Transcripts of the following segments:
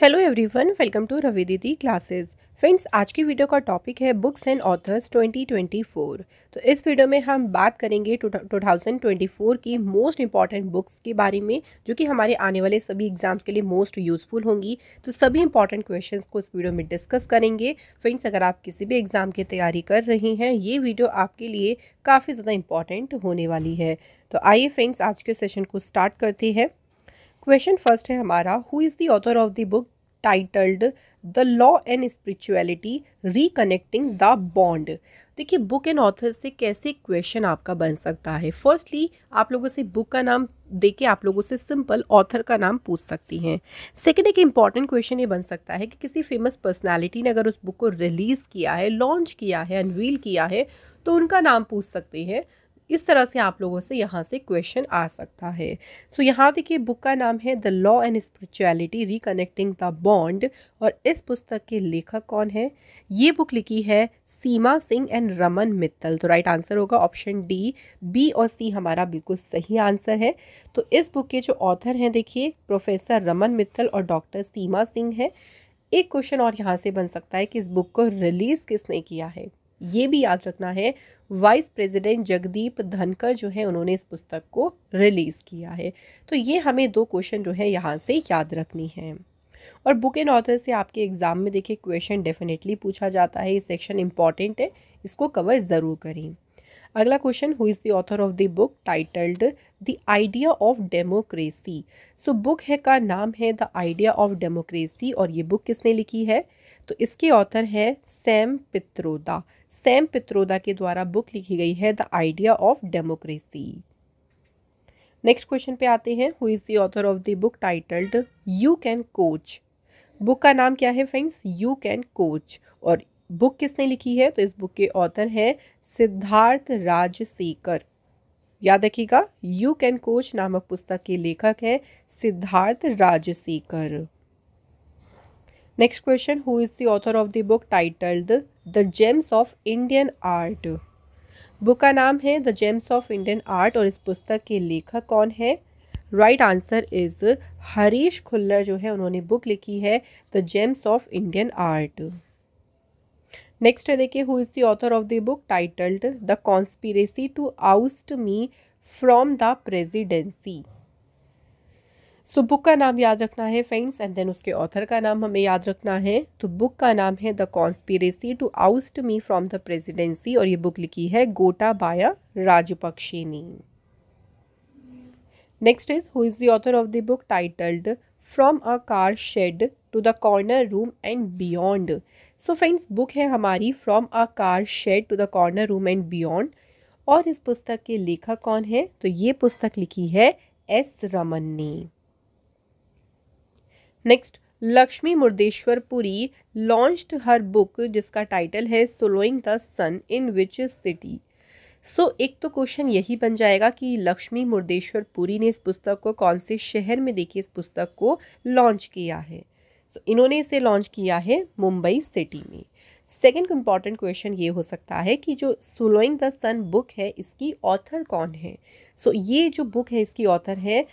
Hello everyone welcome to Ravi Didi classes friends आज की video का टॉपिक है बुक्स एंड ऑथर्स 2024 तो इस वीडियो में हम बात करेंगे 2024 की मोस्ट इंपॉर्टेंट बुक्स के बारे में जो कि हमारे आने वाले सभी एग्जाम्स के लिए मोस्ट यूज़फुल होंगी तो सभी इंपॉर्टेंट क्वेश्चंस को इस वीडियो में डिस्कस करेंगे फ्रेंड्स अगर आप किसी भी एग्ज़ाम की तैयारी कर रही हैं ये वीडियो आपके लिए काफ़ी ज़्यादा इंपॉर्टेंट होने वाली है तो आइए फ्रेंड्स आज के सेशन को स्टार्ट करते हैं क्वेश्चन फर्स्ट है हमारा who is the author of the book titled the law and spirituality reconnecting the bond देखिए बुक एंड ऑथर से कैसे क्वेश्चन आपका बन सकता है फर्स्टली आप लोगों से बुक का नाम दे के आप लोगों से सिंपल ऑथर का नाम पूछ सकती हैं सेकेंड एक इम्पॉर्टेंट क्वेश्चन ये बन सकता है कि किसी फेमस पर्सनालिटी ने अगर उस बुक को रिलीज़ किया है लॉन्च किया है अनवील किया है तो उनका नाम पूछ सकते हैं इस तरह से आप लोगों से यहाँ से क्वेश्चन आ सकता है सो so, यहाँ देखिए बुक का नाम है the law and spirituality reconnecting the bond और इस पुस्तक के लेखक कौन है ये बुक लिखी है सीमा सिंह एंड रमन मित्तल तो राइट आंसर होगा ऑप्शन डी बी और सी हमारा बिल्कुल सही आंसर है तो इस बुक के जो ऑथर हैं देखिए प्रोफेसर रमन मित्तल और डॉक्टर सीमा सिंह है एक क्वेश्चन और यहाँ से बन सकता है कि इस बुक को रिलीज़ किसने किया है ये भी याद रखना है वाइस प्रेसिडेंट जगदीप धनकर जो है उन्होंने इस पुस्तक को रिलीज़ किया है तो ये हमें दो क्वेश्चन जो है यहाँ से याद रखनी है और बुक एंड ऑथर से आपके एग्ज़ाम में देखिए क्वेश्चन डेफिनेटली पूछा जाता है ये सेक्शन इंपॉर्टेंट है इसको कवर ज़रूर करें अगला question who is the author of the book titled the idea of democracy so book है का नाम है द आइडिया ऑफ डेमोक्रेसी और ये बुक किसने लिखी है तो इसके ऑथर हैं सैम पित्रोदा सैम पित्रोदा के द्वारा बुक लिखी गई है the idea of democracy next question पे आते हैं who is the author of the book titled you can coach book का नाम क्या है फ्रेंड्स यू कैन कोच और बुक किसने लिखी है तो इस बुक के ऑथर हैं सिद्धार्थ राजशेखर याद रखिएगा यू कैन कोच नामक पुस्तक के लेखक हैं Siddharth Rajshekhar next question who is the author of the book titled the gems of Indian art book का नाम है the gems of Indian art और इस पुस्तक के लेखक कौन है right answer is Harish Khullar जो है उन्होंने बुक लिखी है the gems of Indian art next है देखिए who is the author of the book titled the conspiracy to oust me from the presidency so book का नाम याद रखना है फ्रेंड्स एंड देन उसके ऑथर का नाम हमें याद रखना है तो बुक का नाम है the conspiracy to oust me from the presidency और ये बुक लिखी है गोटा राजपक्षे ने next is who is the author of the book titled from a car shed to the corner room and beyond so friends book है हमारी from a car shed to the corner room and beyond और इस पुस्तक के लेखक कौन है तो ये पुस्तक लिखी है एस रमन ने next Lakshmi Puri launched her book जिसका टाइटल है soloing the sun in which city so एक तो क्वेश्चन यही बन जाएगा कि लक्ष्मी मुर्देश्वर पुरी ने इस पुस्तक को कौन से शहर में देखिए इस पुस्तक को लॉन्च किया है सो so, इन्होंने इसे लॉन्च किया है मुंबई सिटी में सेकेंड इम्पॉर्टेंट क्वेश्चन ये हो सकता है कि जो सोलोइंग द सन बुक है इसकी ऑथर कौन है सो so, ये जो बुक है इसकी ऑथर है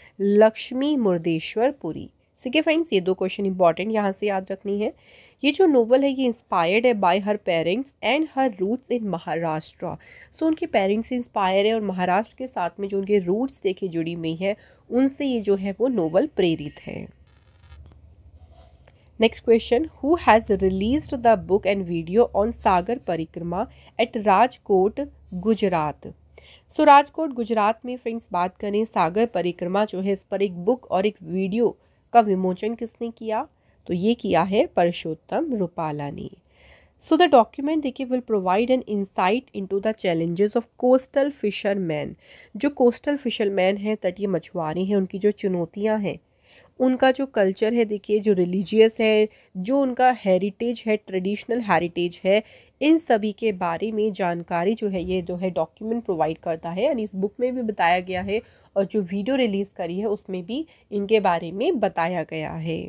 लक्ष्मी पुरी ठीक है फ्रेंड्स ये दो क्वेश्चन इंपॉर्टेंट यहाँ से याद रखनी है ये जो नोवल है ये इंस्पायर्ड है by her parents and her roots in Maharashtra so उनके पेरेंट्स से इंस्पायर है और महाराष्ट्र के साथ में जो उनके रूट्स देखे जुड़ी हुई है उनसे ये जो है वो नोवल प्रेरित है next question who has release the book and video on Sagar Parikrama at Rajkot Gujarat so Rajkot Gujarat में फ्रेंड्स बात करें सागर परिक्रमा जो है इस पर एक बुक और एक वीडियो का विमोचन किसने किया तो ये किया है परशोत्तम रूपाला ने सो द डॉक्यूमेंट देखिए will provide an insight into the challenges of coastal fisherman जो कोस्टल फिशरमैन हैं तटीय मछुआरे हैं उनकी जो चुनौतियाँ हैं उनका जो कल्चर है देखिए जो रिलीजियस है जो उनका हेरिटेज है ट्रेडिशनल हेरिटेज है इन सभी के बारे में जानकारी जो है ये जो है डॉक्यूमेंट प्रोवाइड करता है यानी इस बुक में भी बताया गया है और जो वीडियो रिलीज़ करी है उसमें भी इनके बारे में बताया गया है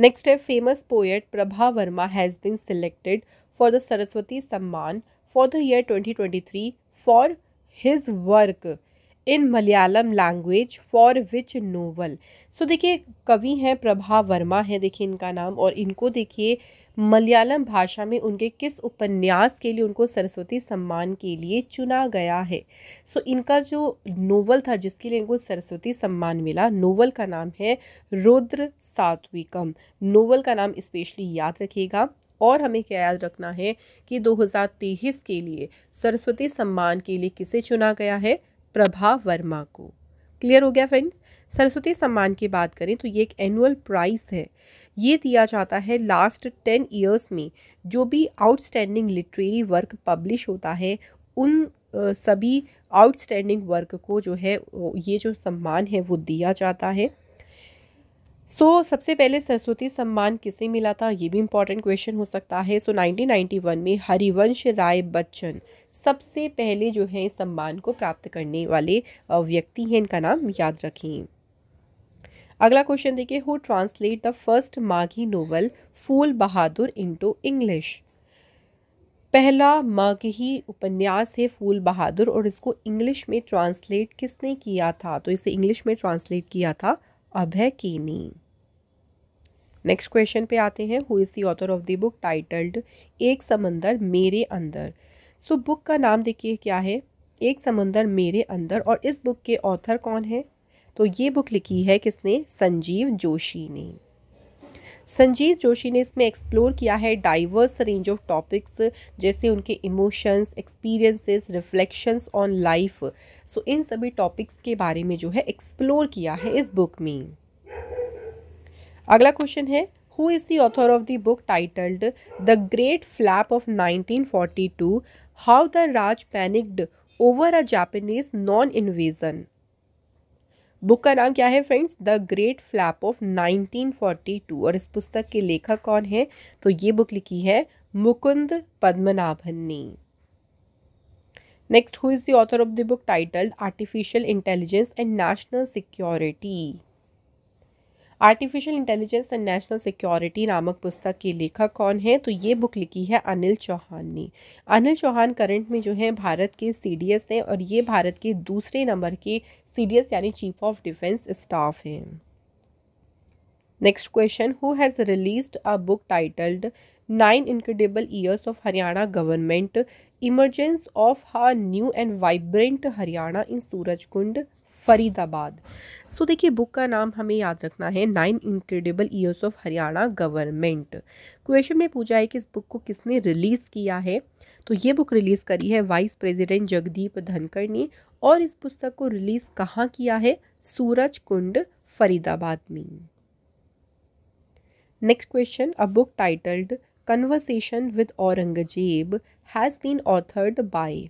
नेक्स्ट है famous poet Prabha Varma has bin selected for the Saraswati Samman for the year twenty twenty three for his work in Malayalam language for which novel so देखिए कवि हैं प्रभा वर्मा हैं देखिए इनका नाम और इनको देखिए मलयालम भाषा में उनके किस उपन्यास के लिए उनको सरस्वती सम्मान के लिए चुना गया है सो so, इनका जो नोवल था जिसके लिए इनको सरस्वती सम्मान मिला नोवल का नाम है रुद्र सात्विकम नोवल का नाम स्पेशली याद रखिएगा और हमें क्या याद रखना है कि 2023 के लिए सरस्वती सम्मान के लिए किसे चुना गया है प्रभा वर्मा को क्लियर हो गया फ्रेंड्स सरस्वती सम्मान की बात करें तो ये एक एनुअल प्राइज़ है ये दिया जाता है लास्ट टेन ईयर्स में जो भी आउटस्टैंडिंग लिटरेरी वर्क पब्लिश होता है उन सभी आउटस्टैंडिंग वर्क को जो है ये जो सम्मान है वो दिया जाता है सो so, सबसे पहले सरस्वती सम्मान किसे मिला था ये भी इम्पॉर्टेंट क्वेश्चन हो सकता है सो so, 1991 में हरिवंश राय बच्चन सबसे पहले जो है सम्मान को प्राप्त करने वाले व्यक्ति हैं इनका नाम याद रखें अगला क्वेश्चन देखिए who translate the first Magahi novel Phool Bahadur into English पहला माघी उपन्यास है फूल बहादुर और इसको इंग्लिश में ट्रांसलेट किसने किया था तो इसे इंग्लिश में ट्रांसलेट किया था अभय कीनी नेक्स्ट क्वेश्चन पे आते हैं who is the author of the book titled एक समंदर मेरे अंदर सो so, बुक का नाम देखिए क्या है एक समंदर मेरे अंदर और इस बुक के ऑथर कौन है तो ये बुक लिखी है किसने संजीव जोशी ने संजीव जोशी ने इसमें एक्सप्लोर किया है डाइवर्स रेंज ऑफ टॉपिक्स जैसे उनके emotions experiences reflections on life so इन सभी टॉपिक्स के बारे में जो है एक्सप्लोर किया है इस बुक में अगला क्वेश्चन है who is the author of the book titled the great flap of nineteen how the Raj panicked over a Japanese non invasion book का नाम क्या है friends the great flap of 1942 और इस पुस्तक के लेखक कौन है तो ये बुक लिखी है मुकुंद पद्मनाभन ने next who is the author of the book titled artificial intelligence and national security artificial intelligence and national security नामक पुस्तक के लेखक कौन है तो ये बुक लिखी है अनिल चौहान ने अनिल चौहान करंट में जो है भारत के सी हैं और ये भारत के दूसरे नंबर के सी यानी चीफ ऑफ डिफेंस स्टाफ हैं next question who has released a book titled nine incredible years of Haryana government emergence of a new and vibrant Haryana in Surajkund Faridabad so देखिए बुक का नाम हमें याद रखना है nine incredible years of Haryana government question में पूछा है कि इस बुक को किसने रिलीज़ किया है तो ये बुक रिलीज़ करी है वाइस प्रेसिडेंट जगदीप धनखड़ ने और इस पुस्तक को रिलीज़ कहाँ किया है सूरज कुंड फरीदाबाद में next question a book titled conversation with Aurangzeb has been authored by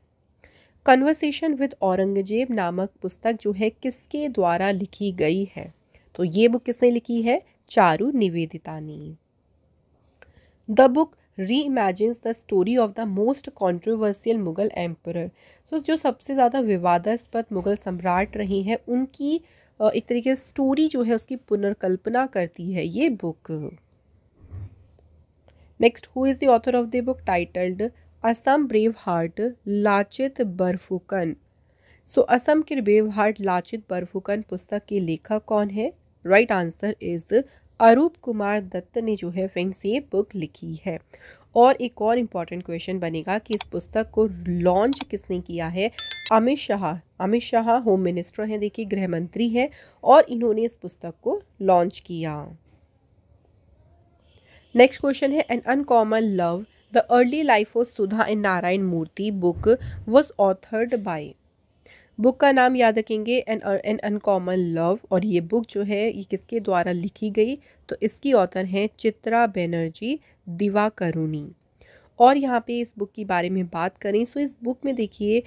conversation with Aurangzeb नामक पुस्तक जो है किसके द्वारा लिखी गई है तो ये बुक किसने लिखी है चारू निवेदिता ने the book reimagines the story of the most controversial Mughal emperor so जो सबसे ज़्यादा विवादास्पद मुगल सम्राट रहे हैं उनकी एक तरीके से स्टोरी जो है उसकी पुनर्कल्पना करती है ये book next who is the author of the book titled Assam brave heart Lachit Barphukan so so, Assam के ब्रेव हार्ट लाचित बर्फुकन पुस्तक के लेखक कौन है right answer is Arup Kumar Dutta ने जो है फ्रेंड्स ये बुक लिखी है और एक और इम्पॉर्टेंट क्वेश्चन बनेगा कि इस पुस्तक को लॉन्च किसने किया है अमित शाह अमित शाह होम मिनिस्टर हैं देखिए गृह मंत्री हैं और इन्होंने इस पुस्तक को लॉन्च किया नेक्स्ट क्वेश्चन है an uncommon love The Early Life of Sudha and Narayan Murthy book was authored by book का नाम याद रखेंगे एन एन अनकॉमन लव और ये बुक जो है ये किसके द्वारा लिखी गई तो इसकी ऑथर हैं चित्रा बैनर्जी दिवा करुणी और यहाँ पे इस बुक के बारे में बात करें सो तो इस बुक में देखिए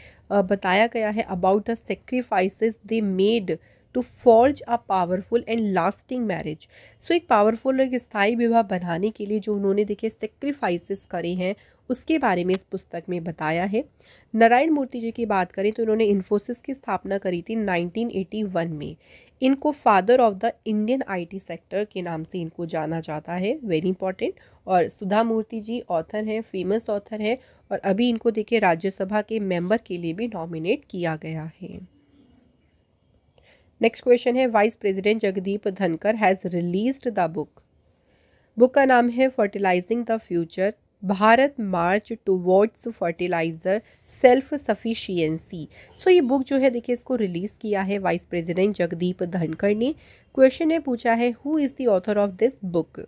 बताया गया है about the sacrifices they made to forge a powerful and lasting marriage so एक पावरफुल और एक स्थायी विवाह बनाने के लिए जो उन्होंने देखे सेक्रीफाइसिस करे हैं उसके बारे में इस पुस्तक में बताया है नारायण मूर्ति जी की बात करें तो इन्होंने इन्फोसिस की स्थापना करी थी 1981 में इनको father of the Indian IT sector के नाम से इनको जाना जाता है वेरी इंपॉर्टेंट और सुधा मूर्ति जी ऑथर हैं फेमस ऑथर हैं और अभी इनको देखिए राज्यसभा के मेंबर के लिए भी नॉमिनेट किया गया है नेक्स्ट क्वेश्चन है vice president Jagdeep Dhankhar has released the book book का नाम है fertilizing the future Bharat march towards fertilizer self sufficiency so ये बुक जो है देखिए इसको रिलीज़ किया है वाइस प्रेसिडेंट जगदीप धनखड़ ने क्वेश्चन ने पूछा है who is the author of this book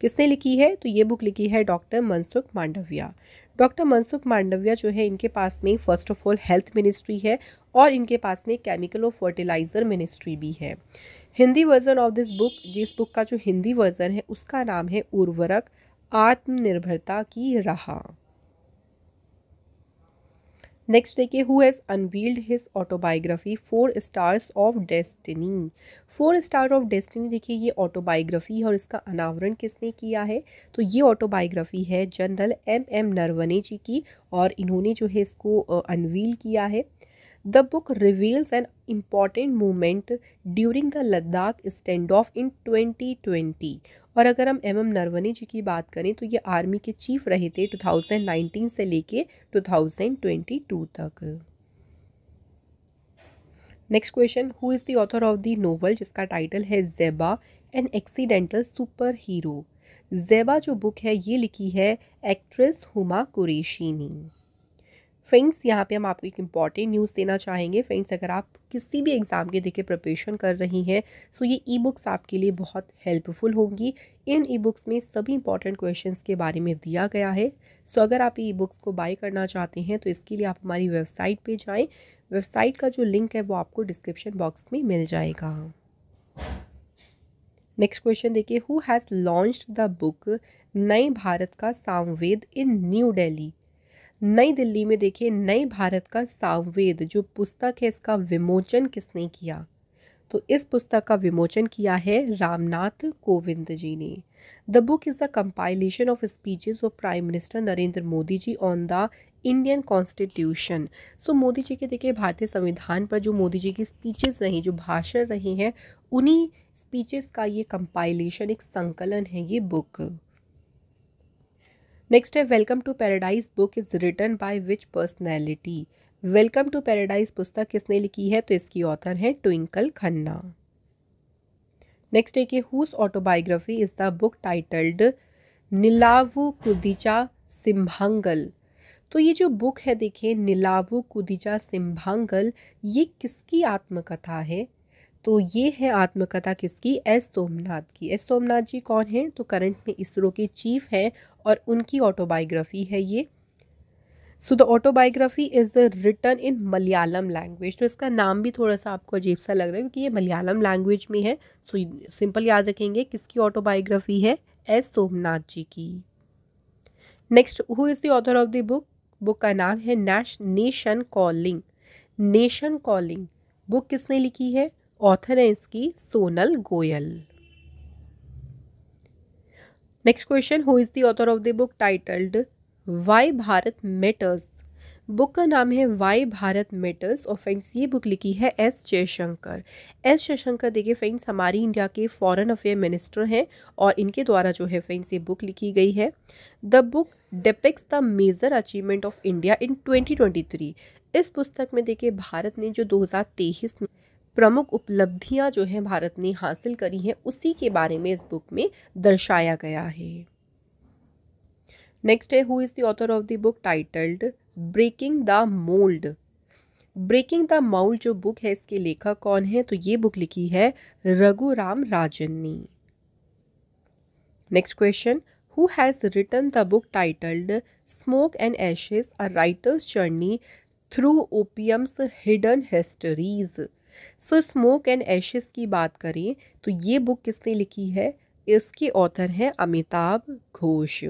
किसने लिखी है तो ये बुक लिखी है डॉक्टर मनसुख मांडविया डॉक्टर मनसुख मांडविया जो है इनके पास में first of all health ministry है और इनके पास में केमिकल और फर्टिलाइज़र मिनिस्ट्री भी है Hindi version of this book जिस बुक का जो हिंदी वर्जन है उसका नाम है उर्वरक आत्मनिर्भरता की रहा नेक्स्ट देखिए who has unveiled his autobiography four stars of destiny four star of destiny देखिए ये ऑटोबायोग्राफी है और इसका अनावरण किसने किया है तो ये ऑटोबायोग्राफी है general M M Naravane ji की और इन्होंने जो है इसको अनवील किया है the book reveals an important moment during the Ladakh standoff in 2020 और अगर हम एम एम नरवने जी की बात करें तो ये आर्मी के चीफ रहे थे 2019 से लेके 2022 तक next question who is the author of the novel जिसका टाइटल है Zeba an accidental super hero जेबा जो बुक है ये लिखी है एक्ट्रेस हुमा कुरेशी ने फ्रेंड्स यहाँ पे हम आपको एक इम्पॉर्टेंट न्यूज़ देना चाहेंगे फ्रेंड्स अगर आप किसी भी एग्ज़ाम के देखे प्रिपरेशन कर रही हैं सो ये ई बुक्स आपके लिए बहुत हेल्पफुल होंगी इन ई बुक्स में सभी इंपॉर्टेंट क्वेश्चंस के बारे में दिया गया है सो अगर आप ई बुक्स को बाय करना चाहते हैं तो इसके लिए आप हमारी वेबसाइट पर जाएँ वेबसाइट का जो लिंक है वो आपको डिस्क्रिप्शन बॉक्स में मिल जाएगा नेक्स्ट क्वेश्चन देखिए who has launch the book नए भारत का सामवेद इन न्यू डेली नई दिल्ली में देखिए नए भारत का सावेद जो पुस्तक है इसका विमोचन किसने किया तो इस पुस्तक का विमोचन किया है रामनाथ कोविंद जी ने the book is the compilation of speeches of prime minister Narendra Modi ji on the Indian constitution so Modi ji के देखिए भारतीय संविधान पर जो मोदी जी की स्पीचेस रही जो भाषण रही हैं उन्हीं स्पीचेस का ये कंपाइलेशन एक संकलन है ये बुक नेक्स्ट है welcome to paradise book is written by which personality welcome to paradise पुस्तक किसने लिखी है तो इसकी ऑथर है ट्विंकल खन्ना नेक्स्ट है कि whose autobiography is the book titled Nilavu Kudicha Simhangal तो ये जो बुक है देखिए नीलावु कुदिचा सिम्भांगल ये किसकी आत्मकथा है तो ये है आत्मकथा किसकी एस सोमनाथ की एस सोमनाथ जी कौन हैं तो करंट में इसरो के चीफ हैं और उनकी ऑटोबायोग्राफी है ये so the autobiography is the written in Malayalam language तो इसका नाम भी थोड़ा सा आपको अजीब सा लग रहा है क्योंकि ये मलयालम लैंग्वेज में है सो so, सिंपल याद रखेंगे किसकी ऑटोबायोग्राफी है एस सोमनाथ जी की next who is the author of the book book का नाम है नेश nation calling nation calling book किसने लिखी है ऑथर है इसकी Sonal Goyal next question who is the author of the book titled why Bharat matters book का नाम है वाई भारत मेटर्स और फ्रेंड्स ये बुक लिखी है एस जयशंकर एस जयशंकर देखिए फ्रेंड्स हमारी इंडिया के फॉरेन अफेयर मिनिस्टर हैं और इनके द्वारा जो है फ्रेंड्स ये बुक लिखी गई है the book depicts the major achievement of India in 2023 इस पुस्तक में देखिए भारत ने जो 2023 में प्रमुख उपलब्धियां जो है भारत ने हासिल करी हैं उसी के बारे में इस बुक में दर्शाया गया है नेक्स्ट है who is the author of the book titled breaking the mould breaking the mould जो बुक है इसके लेखक कौन है तो ये बुक लिखी है रघुराम राजन ने next question who has written the book titled smoke and ashes a writer's journey through opium's hidden histories so smoke and ashes की बात करें तो ये बुक किसने लिखी है इसके ऑथर हैं अमिताभ घोष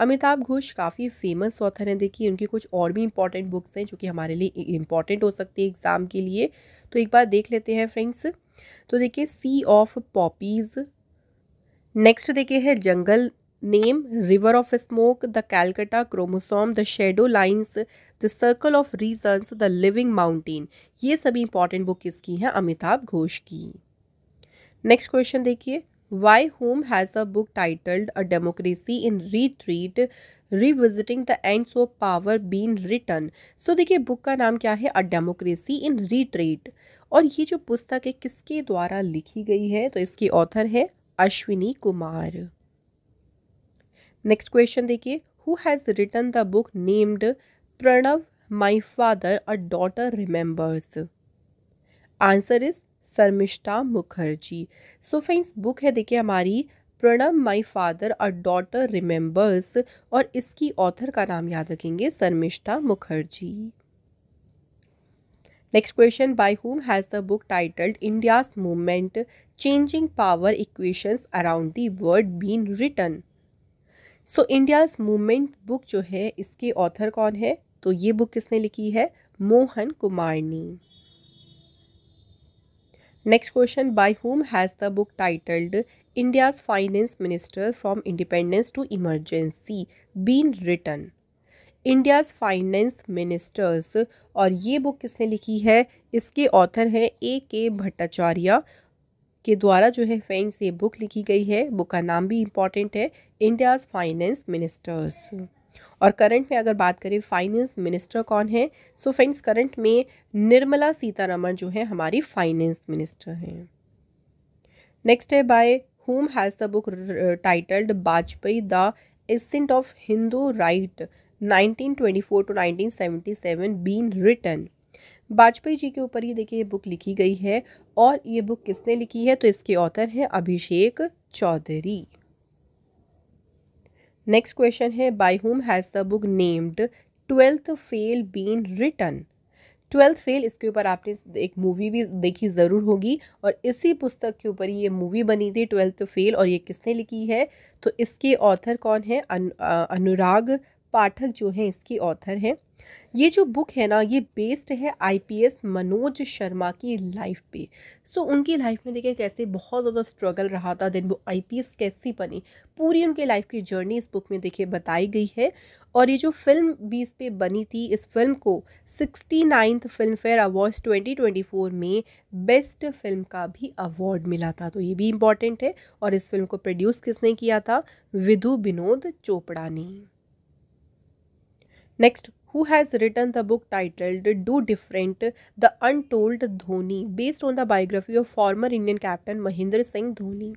अमिताभ घोष काफ़ी फेमस ऑथर हैं देखिए उनकी कुछ और भी इम्पॉर्टेंट बुक्स हैं जो कि हमारे लिए इम्पॉर्टेंट हो सकती है एग्ज़ाम के लिए तो एक बार देख लेते हैं फ्रेंड्स तो देखिए सी ऑफ पॉपीज़ नेक्स्ट देखिए है jungle name river of smoke the calcutta chromosome the shadow lines the circle of reasons the living mountain ये सभी इंपॉर्टेंट बुक किसकी हैं अमिताभ घोष की नेक्स्ट क्वेश्चन देखिए by whom has a book titled a democracy in retreat revisiting the end of power been written so देखिए book का नाम क्या है अ डेमोक्रेसी इन रिट्रीट और ये जो पुस्तक है किसके द्वारा लिखी गई है तो इसकी ऑथर है अश्विनी कुमार नेक्स्ट क्वेश्चन देखिए who has written the book named Pranab my father a daughter remembers answer is Sharmistha Mukherjee so friends book है देखिए हमारी Pranab my father a daughter remembers और इसकी ऑथर का नाम याद रखेंगे Sharmistha Mukherjee next question by whom has the book titled India's movement changing power equations around world world been written so India's movement book जो है इसके ऑथर कौन है तो ये बुक किसने लिखी है मोहन कुमारनी next question by whom has the book titled India's finance minister from independence to emergency been written India's finance ministers और ये बुक किसने लिखी है इसके ऑथर हैं ए के भट्टाचार्य के द्वारा जो है फ्रेंड्स ये बुक लिखी गई है बुक का नाम भी इम्पॉर्टेंट है इंडियाज़ फाइनेंस मिनिस्टर्स और करंट में अगर बात करें फाइनेंस मिनिस्टर कौन है सो फ्रेंड्स करंट में निर्मला सीतारमन जो है हमारी फाइनेंस मिनिस्टर हैं नेक्स्ट है by whom has the book titled Vajpayee the ascent of Hindu right 1924 seventy 1977 been written Vajpayee ji के ऊपर ही देखिए ये बुक लिखी गई है और ये बुक किसने लिखी है तो इसके ऑथर हैं अभिषेक चौधरी नेक्स्ट क्वेश्चन है by whom has the book named twelfth fail been written twelfth fail इसके ऊपर आपने एक मूवी भी देखी ज़रूर होगी और इसी पुस्तक के ऊपर ये मूवी बनी थी ट्वेल्थ फेल और ये किसने लिखी है तो इसके ऑथर कौन है अन, अनुराग पाठक जो हैं इसकी ऑथर हैं ये जो बुक है ना ये बेस्ड है आईपीएस मनोज शर्मा की लाइफ पे सो so, उनकी लाइफ में देखिए कैसे बहुत ज़्यादा स्ट्रगल रहा था देन वो आईपीएस कैसी बनी पूरी उनके लाइफ की जर्नी इस बुक में देखिए बताई गई है और ये जो फिल्म भी इस पर बनी थी इस फिल्म को sixty ninth Filmfare awards four में बेस्ट फिल्म का भी अवार्ड मिला था तो ये भी इम्पॉर्टेंट है और इस फिल्म को प्रोड्यूस किसने किया था विधु विनोद चोपड़ा ने next who has written the book titled Do Different The Untold Dhoni, based on the biography of former Indian captain Mahendra Singh Dhoni.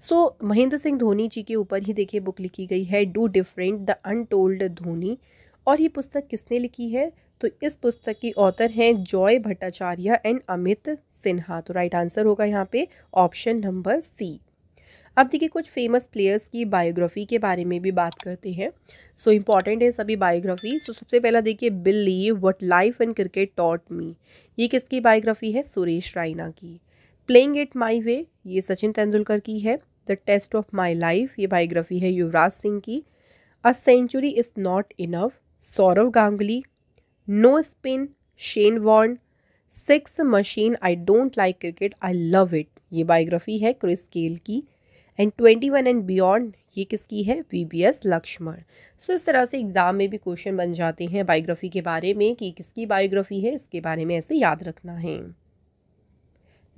So so, Mahendra Singh Dhoni ji के ऊपर ही देखिए बुक लिखी गई है do different the untold Dhoni और ये पुस्तक किसने लिखी है तो इस पुस्तक की ऑथर हैं जॉय भट्टाचार्य एंड अमित सिन्हा तो राइट आंसर होगा यहाँ पे ऑप्शन नंबर सी अब देखिए कुछ फेमस प्लेयर्स की बायोग्राफी के बारे में भी बात करते हैं सो so, इम्पॉर्टेंट है सभी बायोग्राफी सो so, सबसे पहला देखिए believe what life and cricket taught me ये किसकी बायोग्राफी है सुरेश रैना की प्लेइंग इट माई वे ये सचिन तेंदुलकर की है the test of my life ये बायोग्राफी है युवराज सिंह की a century is not enough Sourav Ganguly no spin Shane Warne six machine I don't like cricket I love it ये बायोग्राफी है क्रिस केल की and twenty one and beyond ये किसकी है V B S Laxman सो इस तरह से एग्ज़ाम में भी क्वेश्चन बन जाते हैं बायोग्राफी के बारे में कि किसकी बायोग्राफी है इसके बारे में ऐसे याद रखना है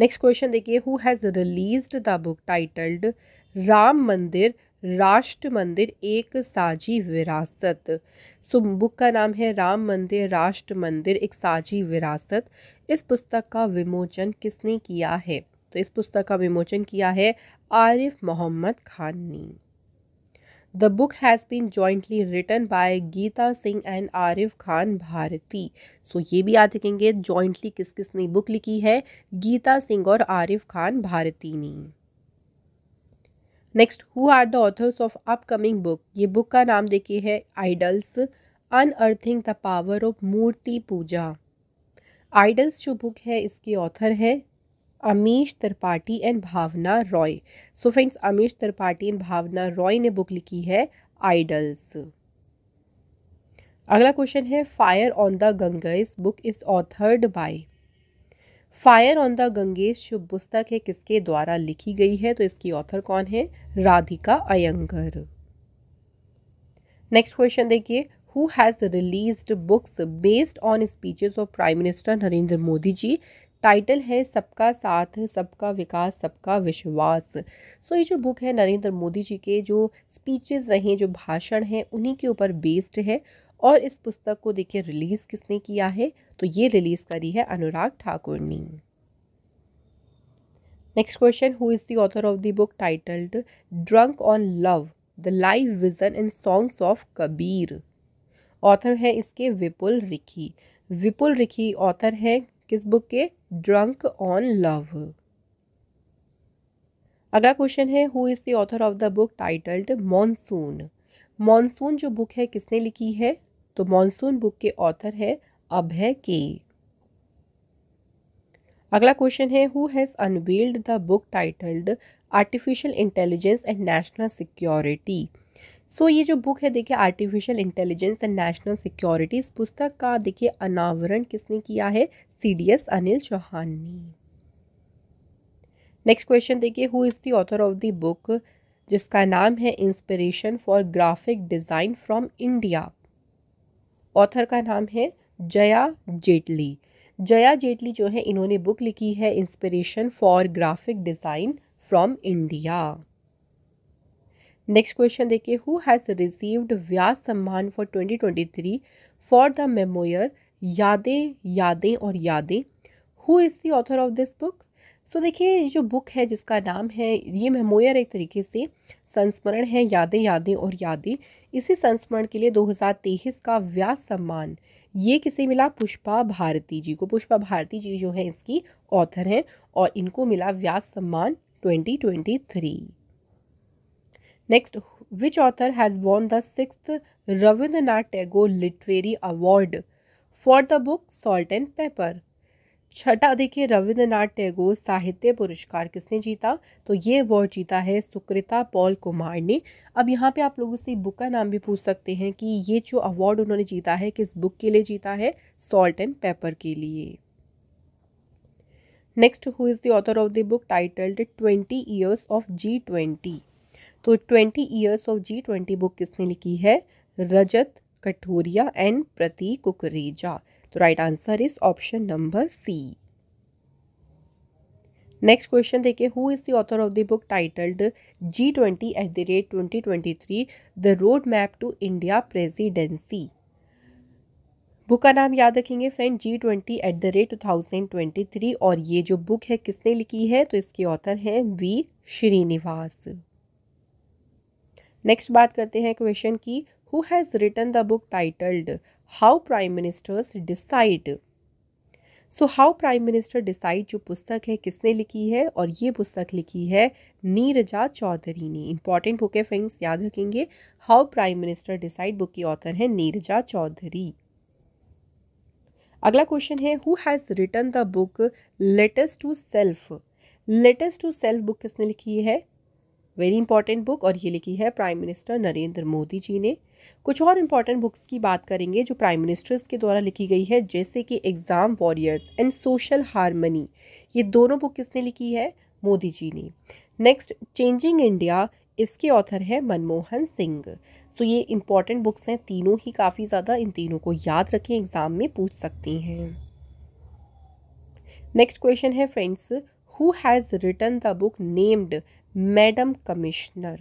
नेक्स्ट क्वेश्चन देखिए who has release the book titled Ram Mandir Rashtra मंदिर एक साझी विरासत सो बुक का नाम है राम मंदिर राष्ट्र मंदिर एक साझी विरासत इस पुस्तक का विमोचन किसने किया है तो इस पुस्तक का विमोचन किया है आरिफ मोहम्मद खान ने the book has been jointly written by Geeta Singh and Arif Khan Bharti so ये भी याद रखेंगे जॉइंटली किस किस ने बुक लिखी है गीता सिंह और आरिफ खान भारती ने next who are the authors of upcoming book ये बुक का नाम देखिए है idols unearthing the power of murti puja idols जो बुक है इसके ऑथर हैं Amish Tripathi and Bhavna Roy so friends Amish Tripathi and Bhavna Roy ने बुक लिखी है आइडल्स अगला क्वेश्चन है fire on the Ganges book is authored by fire on the Ganges शुभ पुस्तक है किसके द्वारा लिखी गई है तो इसकी ऑथर कौन है राधिका अयंगर नेक्स्ट क्वेश्चन देखिए who has released books based on speeches of prime minister Narendra Modi ji title है सबका साथ सबका विकास सबका विश्वास सो ये जो बुक है नरेंद्र मोदी जी के जो स्पीचेस रहे जो भाषण हैं उन्हीं के ऊपर बेस्ड है और इस पुस्तक को देखिए रिलीज़ किसने किया है तो ये रिलीज़ करी है अनुराग ठाकुर ने next question who is the author of the book titled drunk on love the live vision and songs of Kabir author है इसके विपुल रिखी विपुल रिखी ऑथर है किस बुक के ड्रंक ऑन लव अगला क्वेश्चन है who is the author of the book titled monsoon monsoon जो book है किसने लिखी है तो मॉनसून बुक के ऑथर है अभय के अगला क्वेश्चन है who has unveiled the book titled artificial intelligence and national security so ये जो बुक है देखिए artificial intelligence and national security इस पुस्तक का देखिए अनावरण किसने किया है सीडीएस अनिल चौहान ने नेक्स्ट क्वेश्चन देखिए who is the author of the book जिसका नाम है inspiration for graphic design from India author का नाम है जया जेटली जया जेटली जो है इन्होंने बुक लिखी है inspiration for graphic design from India next question देखिए who has received Vyas Samman for 2023 for the memoir यादें यादें और यादें who is the author of this book so देखिए ये जो बुक है जिसका नाम है ये मेमोयर एक तरीके से संस्मरण है यादें यादें और यादें इसी संस्मरण के लिए 2023 का व्यास सम्मान ये किसे मिला पुष्पा भारती जी को पुष्पा भारती जी जो है इसकी ऑथर हैं और इनको मिला Vyas Samman 2023 next which author has won the six Rabindranath Tagore literary award for the book salt and pepper छठा देखिए रविंद्रनाथ टैगोर साहित्य पुरस्कार किसने जीता तो ये अवार्ड जीता है सुकृता पॉल कुमार ने अब यहाँ पे आप लोगों से बुक का नाम भी पूछ सकते हैं कि ये जो अवार्ड उन्होंने जीता है किस बुक के लिए जीता है सॉल्ट एंड पेपर के लिए next who is the author of the book titled twenty years of G twenty तो twenty years of G twenty book किसने लिखी है रजत कठोरिया एंड प्रति कुकरेजा तो right answer is option number C next question देखिए who is the author of the book titled G twenty at the rate twenty twenty three the road map to India presidency book का नाम याद रखेंगे friend G twenty at the rate two thousand twenty three और ये जो book है किसने लिखी है तो इसके ऑथर हैं वी श्रीनिवास नेक्स्ट बात करते हैं क्वेश्चन की who has written the book titled How Prime Ministers Decide. So how prime minister decide जो पुस्तक है किसने लिखी है और ये पुस्तक लिखी है नीरजा चौधरी ने इंपॉर्टेंट बुक है फ्रेंड्स याद रखेंगे how prime minister decide book की ऑथर है नीरजा चौधरी अगला क्वेश्चन है who has written the book letters to self letters to self book किसने लिखी है वेरी इंपॉर्टेंट बुक और ये लिखी है प्राइम मिनिस्टर नरेंद्र मोदी जी ने कुछ और इम्पॉर्टेंट बुक्स की बात करेंगे जो प्राइम मिनिस्टर्स के द्वारा लिखी गई है जैसे कि exam warriors and social harmony ये दोनों बुक किसने लिखी है मोदी जी ने नेक्स्ट चेंजिंग इंडिया इसके ऑथर है मनमोहन सिंह सो ये इम्पॉर्टेंट बुक्स हैं तीनों ही काफ़ी ज़्यादा इन तीनों को याद रखें एग्ज़ाम में पूछ सकती हैं नेक्स्ट क्वेश्चन है friends who has written the book named madam commissioner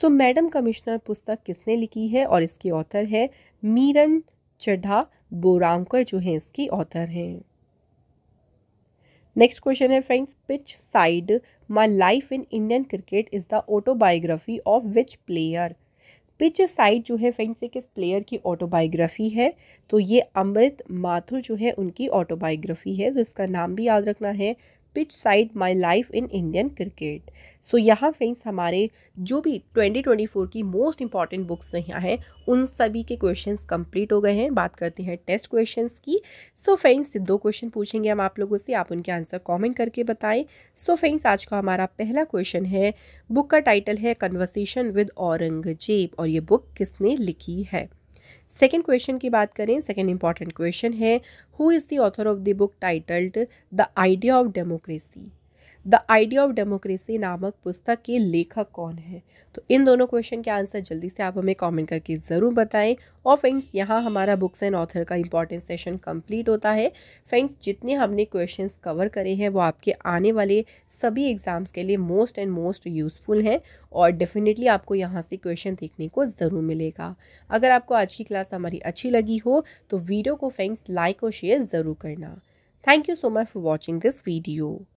so madam commissioner पुस्तक किसने लिखी है और इसके ऑथर हैं मीरन चढ़ा बोरामकर जो हैं इसकी ऑथर हैं नेक्स्ट क्वेश्चन है friends pitch side my life in Indian cricket is the autobiography of which player pitch side जो है फ्रेंड्स एक इस प्लेयर की ऑटोबायोग्राफी है तो ये अमृत माथुर जो है उनकी ऑटोबायोग्राफी है तो इसका नाम भी याद रखना है pitch side my life in Indian cricket so यहाँ फ्रेंड्स हमारे जो भी 2024 की मोस्ट इंपॉर्टेंट बुक्स यहाँ हैं उन सभी के क्वेश्चंस कंप्लीट हो गए हैं बात करते हैं टेस्ट क्वेश्चंस की सो so, फ्रेंड्स दो क्वेश्चन पूछेंगे हम आप लोगों से आप उनके आंसर कमेंट करके बताएं सो so, फ्रेंड्स आज का हमारा पहला क्वेश्चन है बुक का टाइटल है कन्वर्सेशन विद औरंगजेब और ये बुक किसने लिखी है सेकेंड क्वेश्चन की बात करें सेकेंड इंपॉर्टेंट क्वेश्चन है who is the author of the book titled the idea of democracy the idea of democracy नामक पुस्तक के लेखक कौन है तो इन दोनों क्वेश्चन के आंसर जल्दी से आप हमें कमेंट करके ज़रूर बताएं और फ्रेंड्स यहाँ हमारा बुक्स एंड ऑथर का इंपॉर्टेंट सेशन कंप्लीट होता है फ्रेंड्स जितने हमने क्वेश्चंस कवर करे हैं वो आपके आने वाले सभी एग्ज़ाम्स के लिए मोस्ट एंड मोस्ट यूज़फुल हैं और डेफिनेटली आपको यहाँ से क्वेश्चन देखने को ज़रूर मिलेगा अगर आपको आज की क्लास हमारी अच्छी लगी हो तो वीडियो को फ्रेंड्स लाइक और शेयर ज़रूर करना thank you so much for watching this video